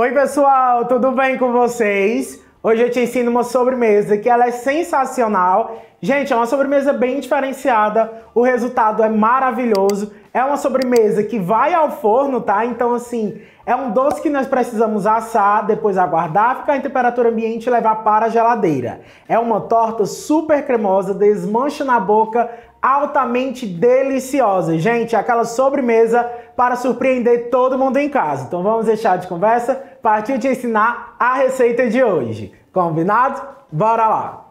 Oi pessoal, tudo bem com vocês? Hoje eu te ensino uma sobremesa que ela é sensacional. Gente, é uma sobremesa bem diferenciada, o resultado é maravilhoso. É uma sobremesa que vai ao forno, tá? Então assim, é um doce que nós precisamos assar, depois aguardar ficar em temperatura ambiente e levar para a geladeira. É uma torta super cremosa, desmancha na boca, altamente deliciosa. Gente, é aquela sobremesa para surpreender todo mundo em casa. Então vamos deixar de conversa partiu te ensinar a receita de hoje. Combinado? Bora lá!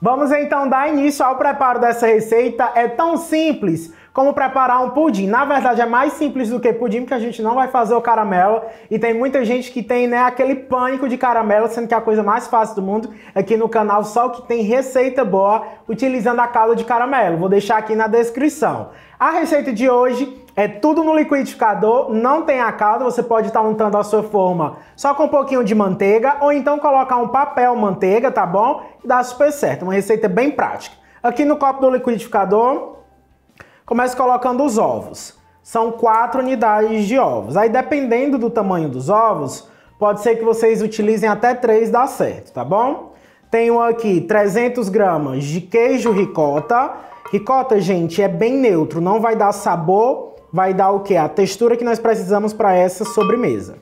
Vamos então dar início ao preparo dessa receita. É tão simples como preparar um pudim. Na verdade, é mais simples do que pudim, porque a gente não vai fazer o caramelo. E tem muita gente que tem né, aquele pânico de caramelo, sendo que é a coisa mais fácil do mundo aqui no canal, só o que tem receita boa utilizando a calda de caramelo. Vou deixar aqui na descrição. A receita de hoje é tudo no liquidificador, não tem a calda, você pode estar untando a sua forma só com um pouquinho de manteiga, ou então colocar um papel manteiga, tá bom? E dá super certo, uma receita bem prática. Aqui no copo do liquidificador, Começo colocando os ovos. São quatro unidades de ovos. Aí, dependendo do tamanho dos ovos, pode ser que vocês utilizem até três, dá certo, tá bom? Tenho aqui 300 gramas de queijo ricota. Ricota, gente, é bem neutro, não vai dar sabor, vai dar o que? A textura que nós precisamos para essa sobremesa.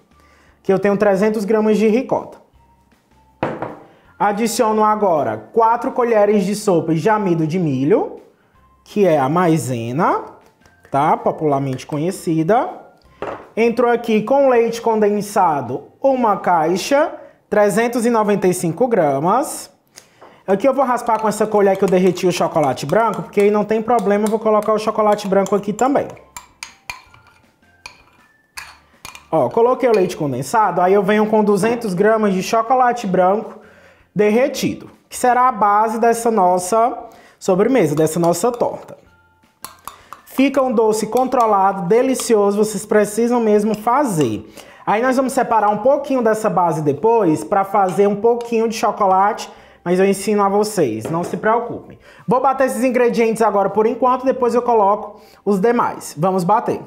Que eu tenho 300 gramas de ricota. Adiciono agora 4 colheres de sopa de amido de milho que é a maisena, tá? Popularmente conhecida. Entrou aqui com leite condensado, uma caixa, 395 gramas. Aqui eu vou raspar com essa colher que eu derreti o chocolate branco, porque aí não tem problema, eu vou colocar o chocolate branco aqui também. Ó, coloquei o leite condensado, aí eu venho com 200 gramas de chocolate branco derretido, que será a base dessa nossa sobremesa dessa nossa torta. Fica um doce controlado, delicioso, vocês precisam mesmo fazer. Aí nós vamos separar um pouquinho dessa base depois para fazer um pouquinho de chocolate, mas eu ensino a vocês, não se preocupem. Vou bater esses ingredientes agora por enquanto, depois eu coloco os demais. Vamos bater.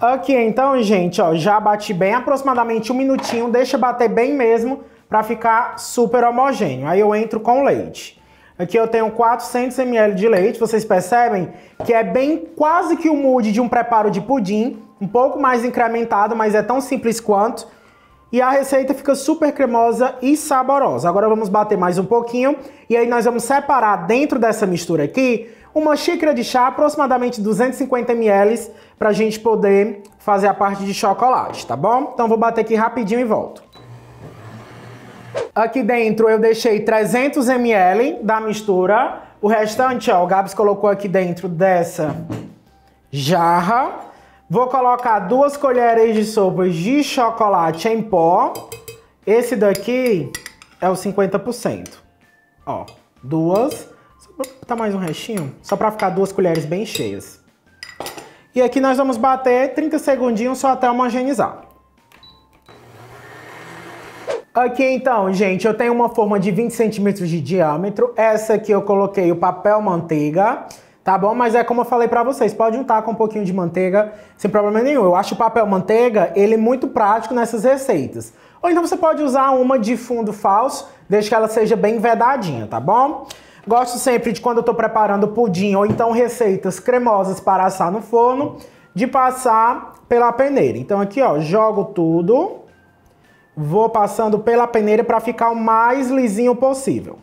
Aqui então, gente, ó, já bati bem aproximadamente um minutinho, deixa bater bem mesmo para ficar super homogêneo. Aí eu entro com leite. Aqui eu tenho 400 ml de leite, vocês percebem que é bem quase que o mood de um preparo de pudim, um pouco mais incrementado, mas é tão simples quanto. E a receita fica super cremosa e saborosa. Agora vamos bater mais um pouquinho e aí nós vamos separar dentro dessa mistura aqui uma xícara de chá, aproximadamente 250 ml, para a gente poder fazer a parte de chocolate, tá bom? Então vou bater aqui rapidinho e volto. Aqui dentro eu deixei 300 ml da mistura. O restante, ó, o Gabs colocou aqui dentro dessa jarra. Vou colocar duas colheres de sopa de chocolate em pó. Esse daqui é o 50%. Ó, duas. Vou botar mais um restinho, só para ficar duas colheres bem cheias. E aqui nós vamos bater 30 segundinhos só até homogenizar. Aqui então, gente, eu tenho uma forma de 20 centímetros de diâmetro. Essa aqui eu coloquei o papel manteiga, tá bom? Mas é como eu falei pra vocês, pode untar com um pouquinho de manteiga sem problema nenhum. Eu acho o papel manteiga, ele muito prático nessas receitas. Ou então você pode usar uma de fundo falso, desde que ela seja bem vedadinha, tá bom? Gosto sempre de quando eu tô preparando pudim ou então receitas cremosas para assar no forno, de passar pela peneira. Então aqui, ó, jogo tudo Vou passando pela peneira para ficar o mais lisinho possível.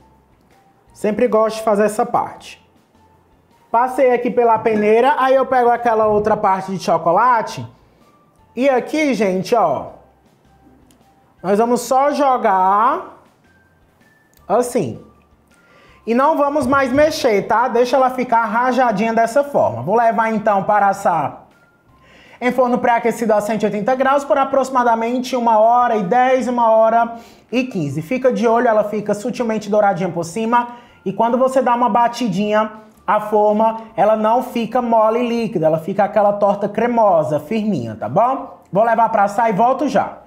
Sempre gosto de fazer essa parte. Passei aqui pela peneira, aí eu pego aquela outra parte de chocolate. E aqui, gente, ó. Nós vamos só jogar assim. E não vamos mais mexer, tá? Deixa ela ficar rajadinha dessa forma. Vou levar então para assar em forno pré-aquecido a 180 graus por aproximadamente 1 hora e 10, 1 hora e 15. Fica de olho, ela fica sutilmente douradinha por cima e quando você dá uma batidinha, a forma ela não fica mole e líquida, ela fica aquela torta cremosa, firminha, tá bom? Vou levar para assar e volto já.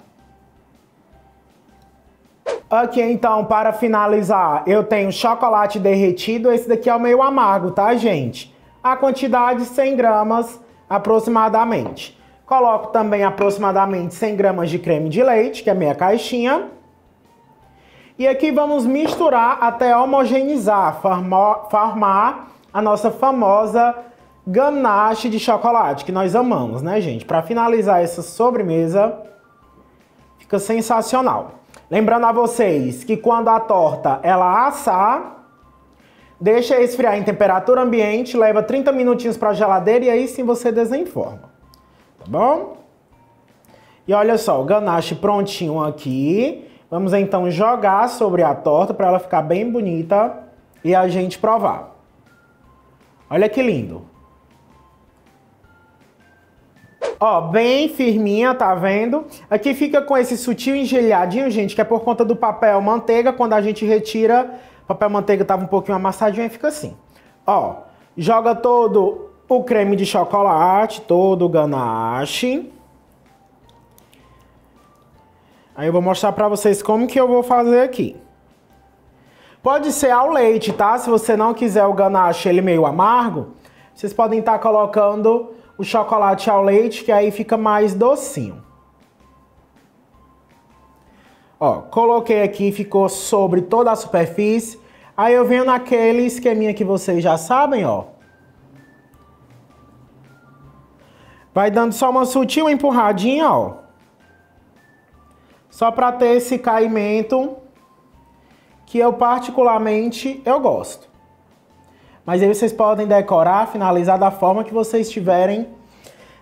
Aqui então, para finalizar, eu tenho chocolate derretido, esse daqui é o meio amargo, tá gente? A quantidade 100 gramas, aproximadamente. Coloco também aproximadamente 100 gramas de creme de leite, que é meia caixinha. E aqui vamos misturar até homogeneizar, formar a nossa famosa ganache de chocolate, que nós amamos, né, gente? Para finalizar essa sobremesa, fica sensacional. Lembrando a vocês que quando a torta ela assar, Deixa esfriar em temperatura ambiente, leva 30 minutinhos para a geladeira e aí sim você desenforma. Tá bom? E olha só, o ganache prontinho aqui. Vamos então jogar sobre a torta para ela ficar bem bonita e a gente provar. Olha que lindo. Ó, bem firminha, tá vendo? Aqui fica com esse sutil engelhadinho, gente, que é por conta do papel manteiga quando a gente retira papel manteiga tava um pouquinho amassadinho, e fica assim. Ó, joga todo o creme de chocolate, todo o ganache. Aí eu vou mostrar pra vocês como que eu vou fazer aqui. Pode ser ao leite, tá? Se você não quiser o ganache ele meio amargo, vocês podem estar tá colocando o chocolate ao leite, que aí fica mais docinho. Ó, coloquei aqui, ficou sobre toda a superfície. Aí eu venho naquele esqueminha é que vocês já sabem, ó. Vai dando só uma sutil empurradinha, ó. Só para ter esse caimento que eu particularmente eu gosto. Mas aí vocês podem decorar, finalizar da forma que vocês tiverem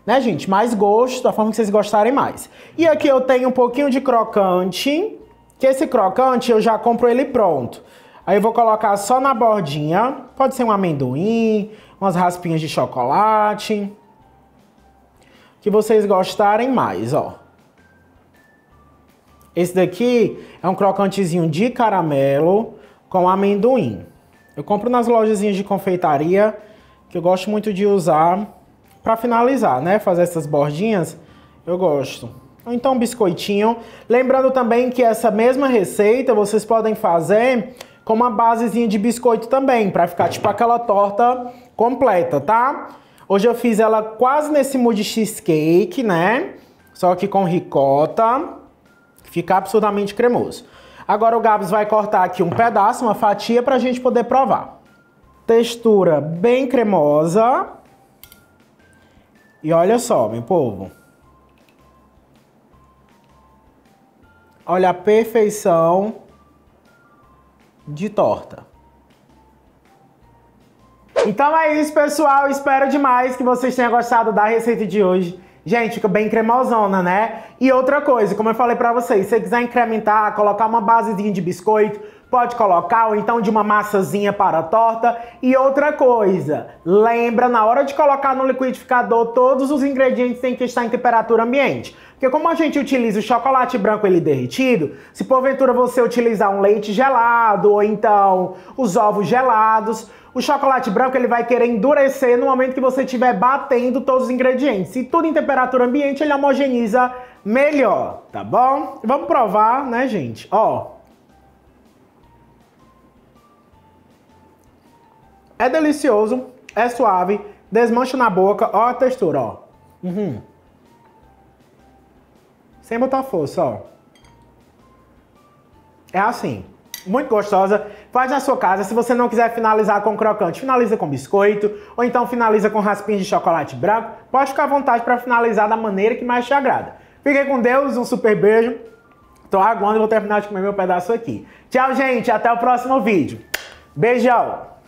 né, gente? Mais gosto, da forma que vocês gostarem mais. E aqui eu tenho um pouquinho de crocante, que esse crocante eu já compro ele pronto. Aí eu vou colocar só na bordinha, pode ser um amendoim, umas raspinhas de chocolate, que vocês gostarem mais, ó. Esse daqui é um crocantezinho de caramelo com amendoim. Eu compro nas lojazinhas de confeitaria, que eu gosto muito de usar para finalizar, né, fazer essas bordinhas, eu gosto. então um biscoitinho. Lembrando também que essa mesma receita vocês podem fazer com uma basezinha de biscoito também, para ficar tipo aquela torta completa, tá? Hoje eu fiz ela quase nesse mood cheesecake, né? Só que com ricota. Fica absurdamente cremoso. Agora o Gabs vai cortar aqui um pedaço, uma fatia, pra gente poder provar. Textura bem cremosa. E olha só, meu povo. Olha a perfeição de torta. Então é isso, pessoal. Espero demais que vocês tenham gostado da receita de hoje. Gente, fica bem cremosona, né? E outra coisa, como eu falei pra vocês, se você quiser incrementar, colocar uma basezinha de biscoito, pode colocar, ou então de uma massazinha para a torta. E outra coisa, lembra na hora de colocar no liquidificador, todos os ingredientes têm que estar em temperatura ambiente. Porque como a gente utiliza o chocolate branco ele derretido, se porventura você utilizar um leite gelado ou então os ovos gelados, o chocolate branco ele vai querer endurecer no momento que você estiver batendo todos os ingredientes. E tudo em temperatura ambiente, ele homogeneiza melhor, tá bom? Vamos provar, né, gente? Ó, É delicioso, é suave, desmancha na boca, ó a textura, ó. Uhum. Sem botar força, ó. É assim muito gostosa. Faz na sua casa. Se você não quiser finalizar com crocante, finaliza com biscoito ou então finaliza com raspinha de chocolate branco. Pode ficar à vontade para finalizar da maneira que mais te agrada. Fiquem com Deus, um super beijo. Tô aguando e vou terminar de comer meu pedaço aqui. Tchau, gente. Até o próximo vídeo. Beijão!